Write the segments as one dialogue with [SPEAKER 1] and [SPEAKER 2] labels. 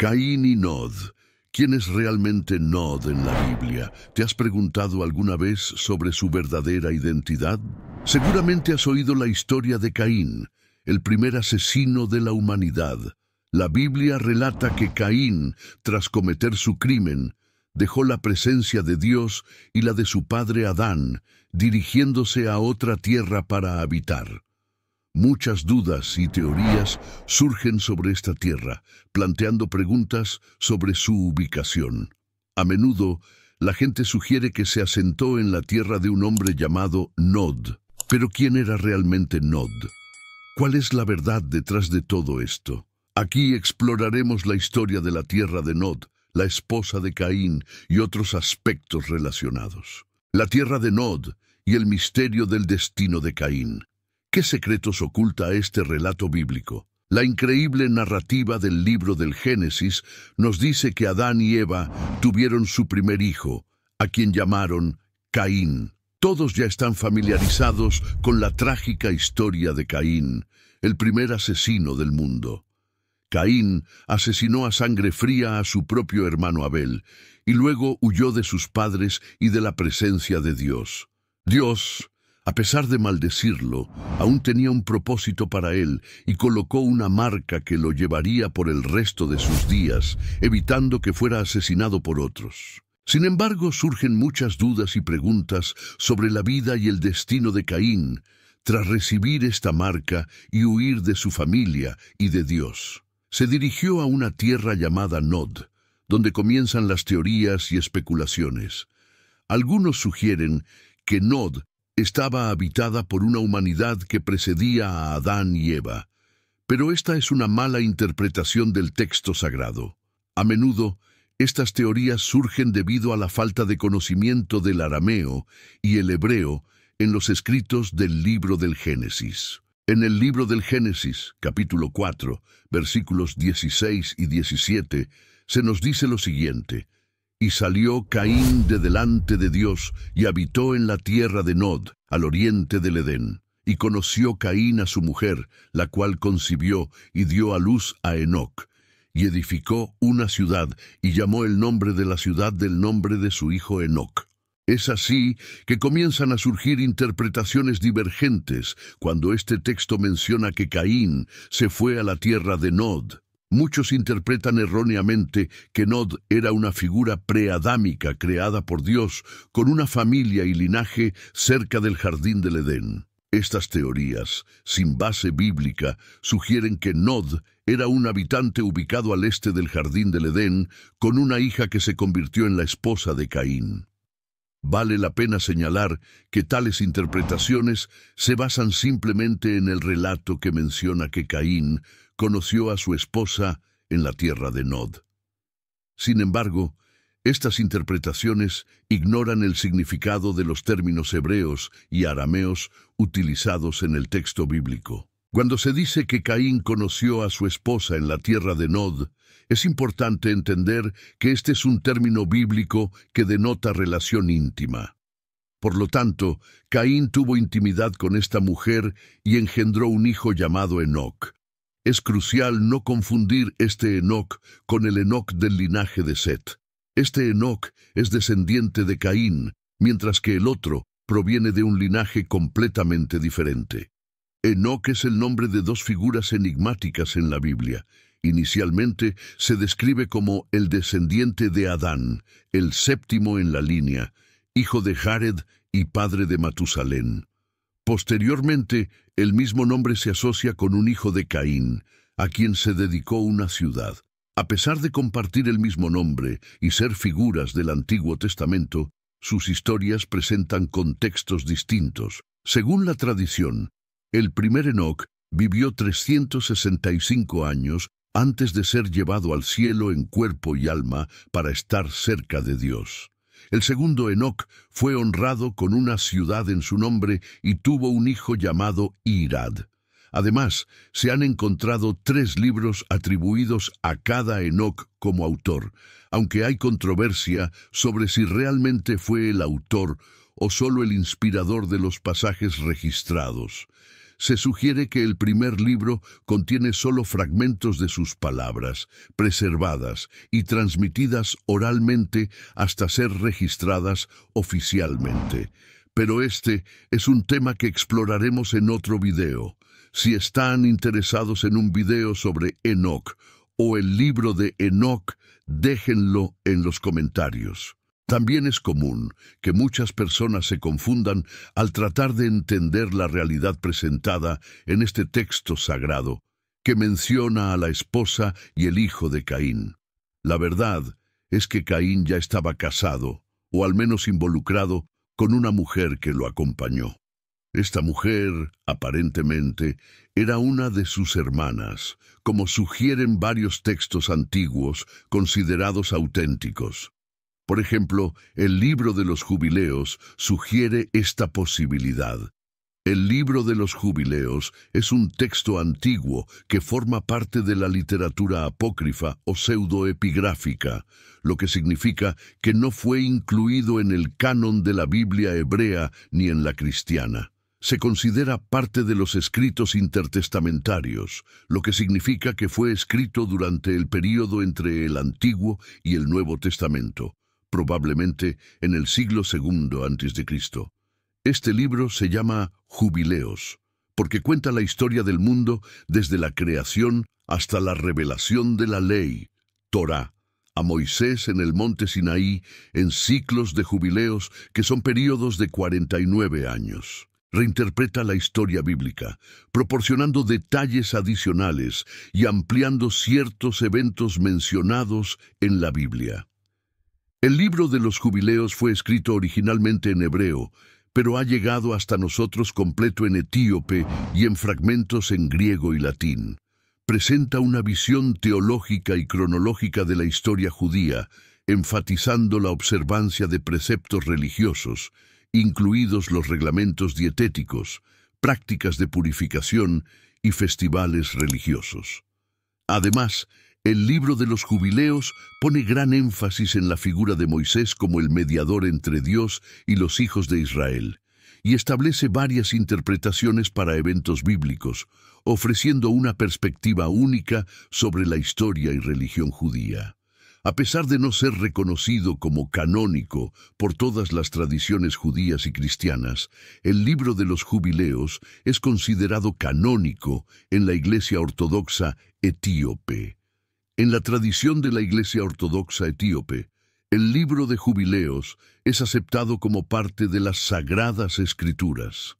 [SPEAKER 1] Caín y Nod. ¿Quién es realmente Nod en la Biblia? ¿Te has preguntado alguna vez sobre su verdadera identidad? Seguramente has oído la historia de Caín, el primer asesino de la humanidad. La Biblia relata que Caín, tras cometer su crimen, dejó la presencia de Dios y la de su padre Adán, dirigiéndose a otra tierra para habitar. Muchas dudas y teorías surgen sobre esta Tierra, planteando preguntas sobre su ubicación. A menudo, la gente sugiere que se asentó en la tierra de un hombre llamado Nod. Pero ¿quién era realmente Nod? ¿Cuál es la verdad detrás de todo esto? Aquí exploraremos la historia de la tierra de Nod, la esposa de Caín y otros aspectos relacionados. La tierra de Nod y el misterio del destino de Caín. ¿Qué secretos oculta este relato bíblico? La increíble narrativa del libro del Génesis nos dice que Adán y Eva tuvieron su primer hijo, a quien llamaron Caín. Todos ya están familiarizados con la trágica historia de Caín, el primer asesino del mundo. Caín asesinó a sangre fría a su propio hermano Abel y luego huyó de sus padres y de la presencia de Dios. Dios, a pesar de maldecirlo, aún tenía un propósito para él y colocó una marca que lo llevaría por el resto de sus días, evitando que fuera asesinado por otros. Sin embargo, surgen muchas dudas y preguntas sobre la vida y el destino de Caín tras recibir esta marca y huir de su familia y de Dios. Se dirigió a una tierra llamada Nod, donde comienzan las teorías y especulaciones. Algunos sugieren que Nod estaba habitada por una humanidad que precedía a Adán y Eva, pero esta es una mala interpretación del texto sagrado. A menudo, estas teorías surgen debido a la falta de conocimiento del arameo y el hebreo en los escritos del libro del Génesis. En el libro del Génesis, capítulo 4, versículos 16 y 17, se nos dice lo siguiente, y salió Caín de delante de Dios y habitó en la tierra de Nod, al oriente del Edén. Y conoció Caín a su mujer, la cual concibió y dio a luz a Enoc. Y edificó una ciudad y llamó el nombre de la ciudad del nombre de su hijo Enoc. Es así que comienzan a surgir interpretaciones divergentes cuando este texto menciona que Caín se fue a la tierra de Nod. Muchos interpretan erróneamente que Nod era una figura preadámica creada por Dios con una familia y linaje cerca del jardín del Edén. Estas teorías, sin base bíblica, sugieren que Nod era un habitante ubicado al este del jardín del Edén con una hija que se convirtió en la esposa de Caín. Vale la pena señalar que tales interpretaciones se basan simplemente en el relato que menciona que Caín conoció a su esposa en la tierra de Nod. Sin embargo, estas interpretaciones ignoran el significado de los términos hebreos y arameos utilizados en el texto bíblico. Cuando se dice que Caín conoció a su esposa en la tierra de Nod, es importante entender que este es un término bíblico que denota relación íntima. Por lo tanto, Caín tuvo intimidad con esta mujer y engendró un hijo llamado Enoc. Es crucial no confundir este Enoc con el Enoc del linaje de Set. Este Enoc es descendiente de Caín, mientras que el otro proviene de un linaje completamente diferente. Enoch es el nombre de dos figuras enigmáticas en la Biblia. Inicialmente se describe como el descendiente de Adán, el séptimo en la línea, hijo de Jared y padre de Matusalén. Posteriormente, el mismo nombre se asocia con un hijo de Caín, a quien se dedicó una ciudad. A pesar de compartir el mismo nombre y ser figuras del Antiguo Testamento, sus historias presentan contextos distintos. Según la tradición, el primer Enoc vivió 365 años antes de ser llevado al cielo en cuerpo y alma para estar cerca de Dios. El segundo Enoc fue honrado con una ciudad en su nombre y tuvo un hijo llamado Irad. Además, se han encontrado tres libros atribuidos a cada Enoc como autor, aunque hay controversia sobre si realmente fue el autor o solo el inspirador de los pasajes registrados se sugiere que el primer libro contiene solo fragmentos de sus palabras, preservadas y transmitidas oralmente hasta ser registradas oficialmente. Pero este es un tema que exploraremos en otro video. Si están interesados en un video sobre Enoch o el libro de Enoch, déjenlo en los comentarios. También es común que muchas personas se confundan al tratar de entender la realidad presentada en este texto sagrado que menciona a la esposa y el hijo de Caín. La verdad es que Caín ya estaba casado, o al menos involucrado, con una mujer que lo acompañó. Esta mujer, aparentemente, era una de sus hermanas, como sugieren varios textos antiguos considerados auténticos. Por ejemplo, el libro de los jubileos sugiere esta posibilidad. El libro de los jubileos es un texto antiguo que forma parte de la literatura apócrifa o pseudoepigráfica, lo que significa que no fue incluido en el canon de la Biblia hebrea ni en la cristiana se considera parte de los escritos intertestamentarios, lo que significa que fue escrito durante el período entre el Antiguo y el Nuevo Testamento probablemente en el siglo II a.C. Este libro se llama Jubileos, porque cuenta la historia del mundo desde la creación hasta la revelación de la ley, Torah, a Moisés en el monte Sinaí en ciclos de jubileos que son períodos de 49 años. Reinterpreta la historia bíblica, proporcionando detalles adicionales y ampliando ciertos eventos mencionados en la Biblia. El libro de los jubileos fue escrito originalmente en hebreo, pero ha llegado hasta nosotros completo en etíope y en fragmentos en griego y latín. Presenta una visión teológica y cronológica de la historia judía, enfatizando la observancia de preceptos religiosos, incluidos los reglamentos dietéticos, prácticas de purificación y festivales religiosos. Además, el libro de los jubileos pone gran énfasis en la figura de Moisés como el mediador entre Dios y los hijos de Israel, y establece varias interpretaciones para eventos bíblicos, ofreciendo una perspectiva única sobre la historia y religión judía. A pesar de no ser reconocido como canónico por todas las tradiciones judías y cristianas, el libro de los jubileos es considerado canónico en la Iglesia Ortodoxa etíope. En la tradición de la Iglesia Ortodoxa etíope, el libro de Jubileos es aceptado como parte de las Sagradas Escrituras.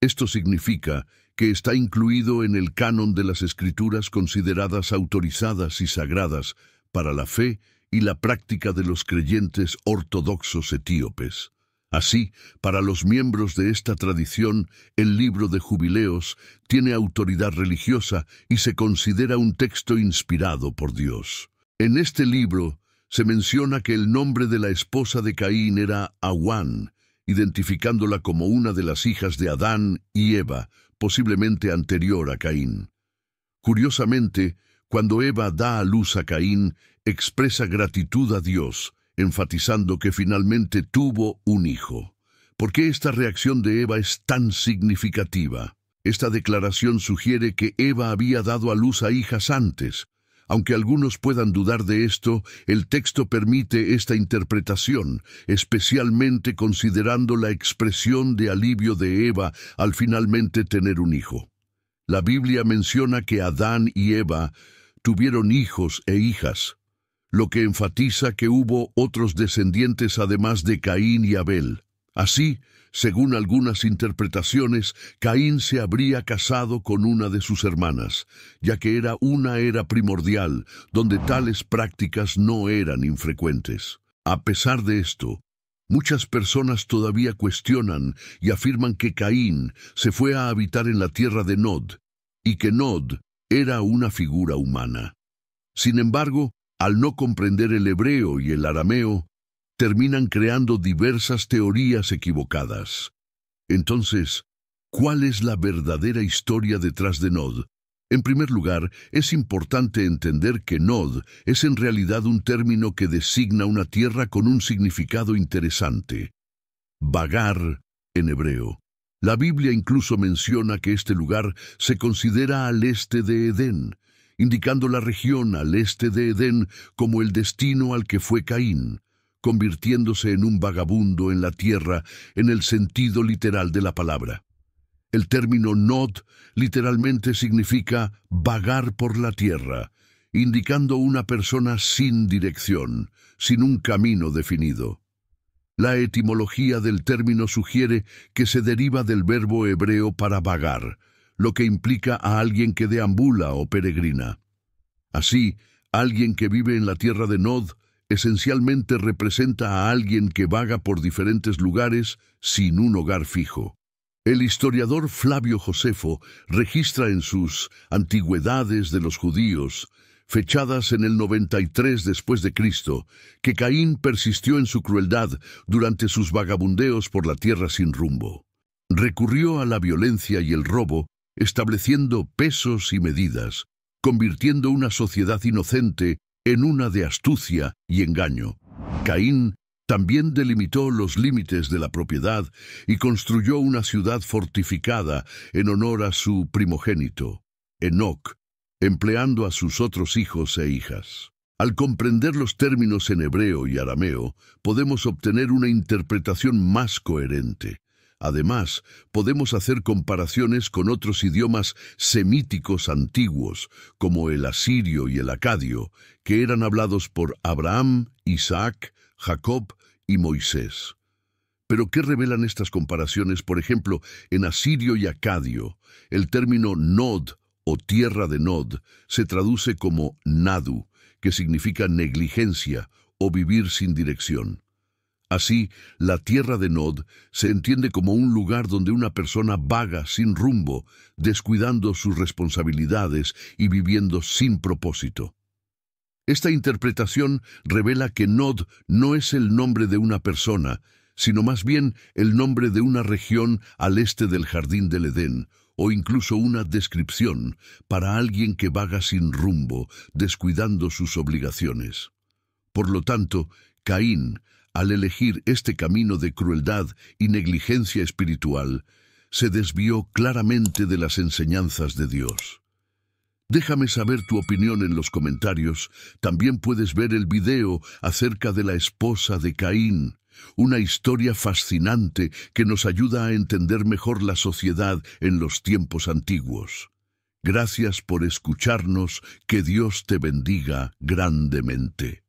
[SPEAKER 1] Esto significa que está incluido en el canon de las Escrituras consideradas autorizadas y sagradas para la fe y la práctica de los creyentes ortodoxos etíopes. Así, para los miembros de esta tradición, el libro de jubileos tiene autoridad religiosa y se considera un texto inspirado por Dios. En este libro se menciona que el nombre de la esposa de Caín era Awan, identificándola como una de las hijas de Adán y Eva, posiblemente anterior a Caín. Curiosamente, cuando Eva da a luz a Caín, expresa gratitud a Dios, enfatizando que finalmente tuvo un hijo. ¿Por qué esta reacción de Eva es tan significativa? Esta declaración sugiere que Eva había dado a luz a hijas antes. Aunque algunos puedan dudar de esto, el texto permite esta interpretación, especialmente considerando la expresión de alivio de Eva al finalmente tener un hijo. La Biblia menciona que Adán y Eva tuvieron hijos e hijas lo que enfatiza que hubo otros descendientes además de Caín y Abel. Así, según algunas interpretaciones, Caín se habría casado con una de sus hermanas, ya que era una era primordial donde tales prácticas no eran infrecuentes. A pesar de esto, muchas personas todavía cuestionan y afirman que Caín se fue a habitar en la tierra de Nod y que Nod era una figura humana. Sin embargo, al no comprender el hebreo y el arameo, terminan creando diversas teorías equivocadas. Entonces, ¿cuál es la verdadera historia detrás de Nod? En primer lugar, es importante entender que Nod es en realidad un término que designa una tierra con un significado interesante. Vagar, en hebreo. La Biblia incluso menciona que este lugar se considera al este de Edén, indicando la región al este de Edén como el destino al que fue Caín, convirtiéndose en un vagabundo en la tierra en el sentido literal de la palabra. El término Nod literalmente significa vagar por la tierra, indicando una persona sin dirección, sin un camino definido. La etimología del término sugiere que se deriva del verbo hebreo para vagar, lo que implica a alguien que deambula o peregrina. Así, alguien que vive en la tierra de Nod esencialmente representa a alguien que vaga por diferentes lugares sin un hogar fijo. El historiador Flavio Josefo registra en sus Antigüedades de los judíos, fechadas en el 93 después de Cristo, que Caín persistió en su crueldad durante sus vagabundeos por la tierra sin rumbo. Recurrió a la violencia y el robo estableciendo pesos y medidas, convirtiendo una sociedad inocente en una de astucia y engaño. Caín también delimitó los límites de la propiedad y construyó una ciudad fortificada en honor a su primogénito, Enoc, empleando a sus otros hijos e hijas. Al comprender los términos en hebreo y arameo, podemos obtener una interpretación más coherente. Además, podemos hacer comparaciones con otros idiomas semíticos antiguos, como el asirio y el acadio, que eran hablados por Abraham, Isaac, Jacob y Moisés. Pero ¿qué revelan estas comparaciones? Por ejemplo, en asirio y acadio, el término Nod o tierra de Nod se traduce como Nadu, que significa negligencia o vivir sin dirección. Así, la tierra de Nod se entiende como un lugar donde una persona vaga sin rumbo, descuidando sus responsabilidades y viviendo sin propósito. Esta interpretación revela que Nod no es el nombre de una persona, sino más bien el nombre de una región al este del Jardín del Edén, o incluso una descripción para alguien que vaga sin rumbo, descuidando sus obligaciones. Por lo tanto, Caín, al elegir este camino de crueldad y negligencia espiritual, se desvió claramente de las enseñanzas de Dios. Déjame saber tu opinión en los comentarios. También puedes ver el video acerca de la esposa de Caín, una historia fascinante que nos ayuda a entender mejor la sociedad en los tiempos antiguos. Gracias por escucharnos, que Dios te bendiga grandemente.